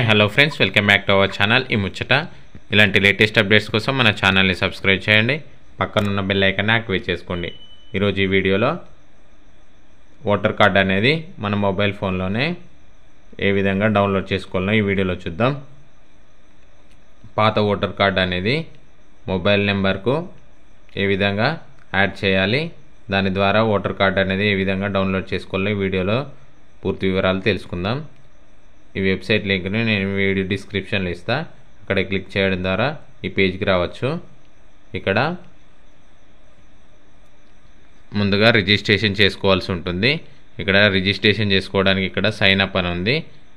hi hello friends welcome back to our channel ఈ ముచ్చట ఇలాంటి లేటెస్ట్ అప్డేట్స్ కోసం మన ఛానల్ని సబ్స్క్రైబ్ చేయండి పక్కనున్న బెల్ ఐకన్ యాక్టివేట్ చేసుకోండి ఈరోజు ఈ వీడియోలో ఓటర్ కార్డ్ అనేది మన మొబైల్ ఫోన్లోనే ఏ విధంగా డౌన్లోడ్ చేసుకోవాలో ఈ వీడియోలో చూద్దాం పాత ఓటర్ కార్డ్ అనేది మొబైల్ నెంబర్కు ఏ విధంగా యాడ్ చేయాలి దాని ద్వారా ఓటర్ కార్డ్ అనేది ఏ విధంగా డౌన్లోడ్ చేసుకోవాలో ఈ వీడియోలో పూర్తి వివరాలు తెలుసుకుందాం ఈ వెబ్సైట్ లింక్ని నేను వీడియో డిస్క్రిప్షన్లో ఇస్తాను అక్కడ క్లిక్ చేయడం ద్వారా ఈ పేజ్కి రావచ్చు ఇక్కడ ముందుగా రిజిస్ట్రేషన్ చేసుకోవాల్సి ఉంటుంది ఇక్కడ రిజిస్ట్రేషన్ చేసుకోవడానికి ఇక్కడ సైన్ అప్ అని ఉంది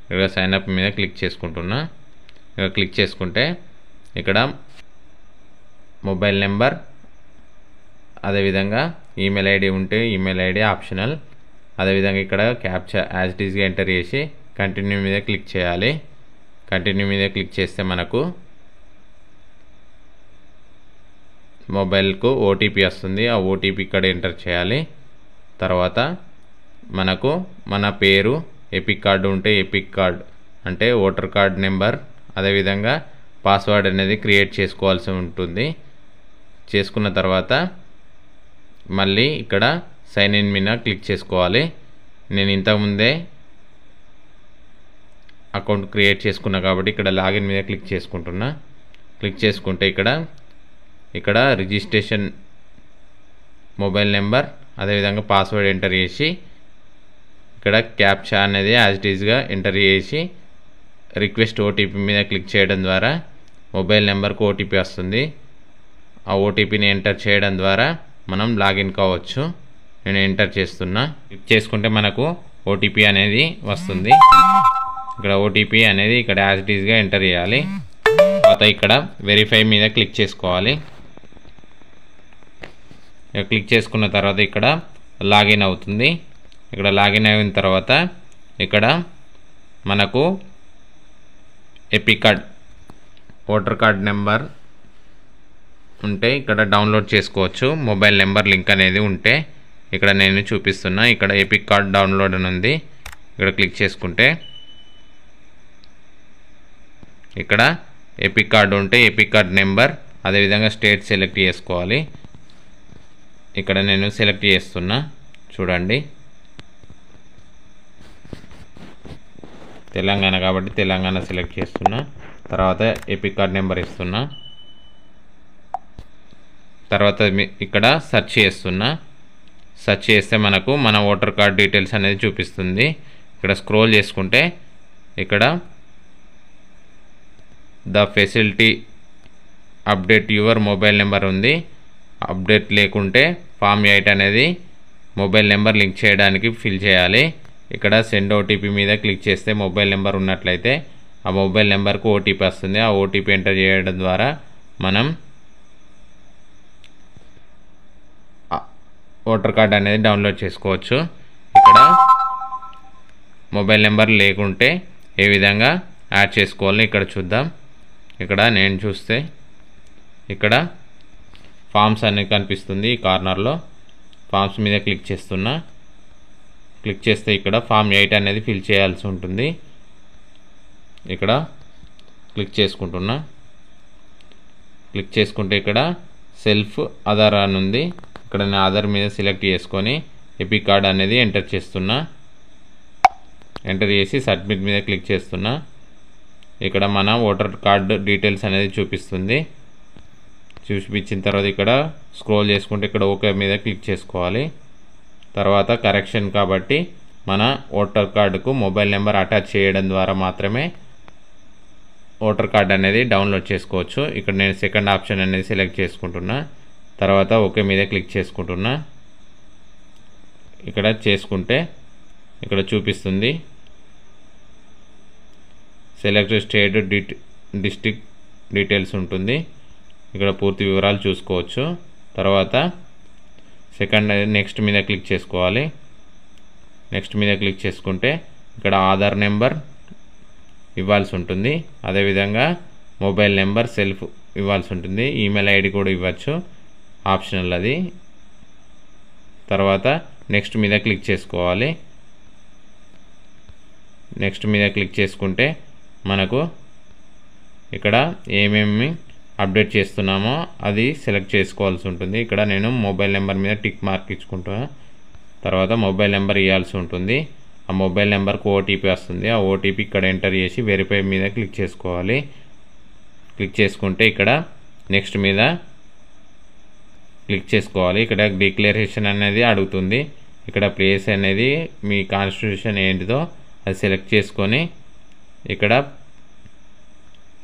ఇక్కడ సైన్ అప్ మీద క్లిక్ చేసుకుంటున్నా ఇక్కడ క్లిక్ చేసుకుంటే ఇక్కడ మొబైల్ నెంబర్ అదేవిధంగా ఈమెయిల్ ఐడి ఉంటే ఈమెయిల్ ఐడి ఆప్షనల్ అదేవిధంగా ఇక్కడ క్యాప్చర్ యాజ్ ఈస్గా ఎంటర్ చేసి కంటిన్యూ మీద క్లిక్ చేయాలి కంటిన్యూ మీద క్లిక్ చేస్తే మనకు మొబైల్కు ఓటీపీ వస్తుంది ఆ ఓటీపీ ఇక్కడ ఎంటర్ చేయాలి తర్వాత మనకు మన పేరు ఎపిక్ కార్డు ఉంటే ఎపిక్ కార్డ్ అంటే ఓటర్ కార్డ్ నెంబర్ అదేవిధంగా పాస్వర్డ్ అనేది క్రియేట్ చేసుకోవాల్సి ఉంటుంది చేసుకున్న తర్వాత మళ్ళీ ఇక్కడ సైన్ ఇన్ మీద క్లిక్ చేసుకోవాలి నేను ఇంతకుముందే అకౌంట్ క్రియేట్ చేసుకున్నా కాబట్టి ఇక్కడ లాగిన్ మీద క్లిక్ చేసుకుంటున్నా క్లిక్ చేసుకుంటే ఇక్కడ ఇక్కడ రిజిస్ట్రేషన్ మొబైల్ నెంబర్ అదేవిధంగా పాస్వర్డ్ ఎంటర్ చేసి ఇక్కడ క్యాప్చా అనేది యాజ్ ఇట్ ఈజ్గా ఎంటర్ చేసి రిక్వెస్ట్ ఓటీపీ మీద క్లిక్ చేయడం ద్వారా మొబైల్ నెంబర్కు ఓటీపీ వస్తుంది ఆ ఓటీపీని ఎంటర్ చేయడం ద్వారా మనం లాగిన్ కావచ్చు నేను ఎంటర్ చేస్తున్నా క్లిక్ చేసుకుంటే మనకు ఓటీపీ అనేది వస్తుంది ఇక్కడ ఓటీపీ అనేది ఇక్కడ యాజ్ ఇట్ ఈస్గా ఎంటర్ చేయాలి తర్వాత ఇక్కడ వెరిఫై మీద క్లిక్ చేసుకోవాలి క్లిక్ చేసుకున్న తర్వాత ఇక్కడ లాగిన్ అవుతుంది ఇక్కడ లాగిన్ అయిన తర్వాత ఇక్కడ మనకు కార్డ్ ఓటర్ కార్డ్ నెంబర్ ఉంటే ఇక్కడ డౌన్లోడ్ చేసుకోవచ్చు మొబైల్ నెంబర్ లింక్ అనేది ఉంటే ఇక్కడ నేను చూపిస్తున్నా ఇక్కడ ఎపిక్ కార్డ్ డౌన్లోడ్ అని ఉంది ఇక్కడ క్లిక్ చేసుకుంటే ఇక్కడ ఎపిక్ కార్డు ఉంటే ఎపిక్ కార్డ్ నెంబర్ అదేవిధంగా స్టేట్ సెలెక్ట్ చేసుకోవాలి ఇక్కడ నేను సెలెక్ట్ చేస్తున్నా చూడండి తెలంగాణ కాబట్టి తెలంగాణ సెలెక్ట్ చేస్తున్నా తర్వాత ఎపిక్ కార్డ్ నెంబర్ ఇస్తున్నా తర్వాత ఇక్కడ సెర్చ్ చేస్తున్నా సెర్చ్ చేస్తే మనకు మన ఓటర్ కార్డ్ డీటెయిల్స్ అనేది చూపిస్తుంది ఇక్కడ స్క్రోల్ చేసుకుంటే ఇక్కడ the facility update your mobile number ఉంది అప్డేట్ లేకుంటే ఫామ్ ఎయిట్ అనేది మొబైల్ నెంబర్ లింక్ చేయడానికి ఫిల్ చేయాలి ఇక్కడ సెండ్ ఓటీపీ మీద క్లిక్ చేస్తే మొబైల్ నెంబర్ ఉన్నట్లయితే ఆ మొబైల్ నెంబర్కు ఓటీపీ వస్తుంది ఆ ఓటీపీ ఎంటర్ చేయడం ద్వారా మనం ఓటర్ కార్డ్ అనేది డౌన్లోడ్ చేసుకోవచ్చు ఇక్కడ మొబైల్ నెంబర్ లేకుంటే ఏ విధంగా యాడ్ చేసుకోవాలని ఇక్కడ చూద్దాం ఇక్కడ నేను చూస్తే ఇక్కడ ఫామ్స్ అనేది కనిపిస్తుంది ఈ కార్నర్లో ఫామ్స్ మీద క్లిక్ చేస్తున్నా క్లిక్ చేస్తే ఇక్కడ ఫామ్ ఎయిట్ అనేది ఫిల్ చేయాల్సి ఉంటుంది ఇక్కడ క్లిక్ చేసుకుంటున్నా క్లిక్ చేసుకుంటే ఇక్కడ సెల్ఫ్ ఆధార్ అని ఉంది ఇక్కడ నేను ఆధార్ మీద సెలెక్ట్ చేసుకొని ఎపిక్ కార్డ్ అనేది ఎంటర్ చేస్తున్నా ఎంటర్ చేసి సబ్మిట్ మీద క్లిక్ చేస్తున్నా ఇక్కడ మన ఓటర్ కార్డు డీటెయిల్స్ అనేది చూపిస్తుంది చూపించిన తర్వాత ఇక్కడ స్క్రోల్ చేసుకుంటే ఇక్కడ ఓకే మీద క్లిక్ చేసుకోవాలి తర్వాత కరెక్షన్ కాబట్టి మన ఓటర్ కార్డుకు మొబైల్ నెంబర్ అటాచ్ చేయడం ద్వారా మాత్రమే ఓటర్ కార్డ్ అనేది డౌన్లోడ్ చేసుకోవచ్చు ఇక్కడ నేను సెకండ్ ఆప్షన్ అనేది సెలెక్ట్ చేసుకుంటున్నా తర్వాత ఓకే మీద క్లిక్ చేసుకుంటున్నా ఇక్కడ చేసుకుంటే ఇక్కడ చూపిస్తుంది సెలెక్ట్ స్టేట్ డిస్టిక్ డీటెయిల్స్ ఉంటుంది ఇక్కడ పూర్తి వివరాలు చూసుకోవచ్చు తర్వాత సెకండ్ నెక్స్ట్ మీద క్లిక్ చేసుకోవాలి నెక్స్ట్ మీద క్లిక్ చేసుకుంటే ఇక్కడ ఆధార్ నెంబర్ ఇవ్వాల్సి ఉంటుంది అదేవిధంగా మొబైల్ నెంబర్ సెల్ఫ్ ఇవ్వాల్సి ఉంటుంది ఈమెయిల్ ఐడి కూడా ఇవ్వచ్చు ఆప్షనల్ అది తర్వాత నెక్స్ట్ మీద క్లిక్ చేసుకోవాలి నెక్స్ట్ మీద క్లిక్ చేసుకుంటే మనకు ఇక్కడ ఏమేమి అప్డేట్ చేస్తున్నామో అది సెలెక్ట్ చేసుకోవాల్సి ఉంటుంది ఇక్కడ నేను మొబైల్ నెంబర్ మీద టిక్ మార్క్ ఇచ్చుకుంటాను తర్వాత మొబైల్ నెంబర్ ఇవ్వాల్సి ఉంటుంది ఆ మొబైల్ నెంబర్కి ఓటీపీ వస్తుంది ఆ ఓటీపీ ఇక్కడ ఎంటర్ చేసి వెరిఫై మీద క్లిక్ చేసుకోవాలి క్లిక్ చేసుకుంటే ఇక్కడ నెక్స్ట్ మీద క్లిక్ చేసుకోవాలి ఇక్కడ డిక్లరేషన్ అనేది అడుగుతుంది ఇక్కడ ప్లేస్ అనేది మీ కాన్స్టిట్యూషన్ ఏంటిదో అది సెలెక్ట్ చేసుకొని ఇక్కడ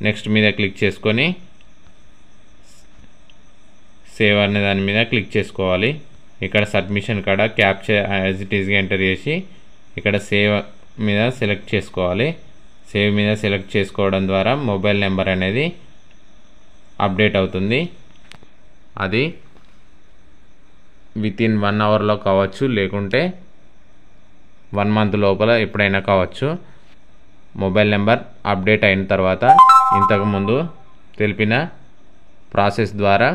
నెక్స్ట్ మీద క్లిక్ చేసుకొని సేవ్ అనే దాని మీద క్లిక్ చేసుకోవాలి ఇక్కడ సబ్మిషన్ కాడ క్యాప్చర్ యాజ్ ఇట్ ఈజ్గా ఎంటర్ చేసి ఇక్కడ సేవ్ మీద సెలెక్ట్ చేసుకోవాలి సేవ్ మీద సెలెక్ట్ చేసుకోవడం ద్వారా మొబైల్ నెంబర్ అనేది అప్డేట్ అవుతుంది అది విత్ ఇన్ వన్ అవర్లో కావచ్చు లేకుంటే వన్ మంత్ లోపల ఎప్పుడైనా కావచ్చు మొబైల్ నెంబర్ అప్డేట్ అయిన తర్వాత ఇంతకుముందు తెలిపిన ప్రాసెస్ ద్వారా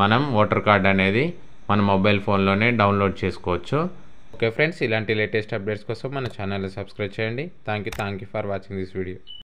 మనం ఓటర్ కార్డ్ అనేది మన మొబైల్ ఫోన్లోనే డౌన్లోడ్ చేసుకోవచ్చు ఓకే ఫ్రెండ్స్ ఇలాంటి లేటెస్ట్ అప్డేట్స్ కోసం మన ఛానల్ని సబ్స్క్రైబ్ చేయండి thank you thank you for watching this video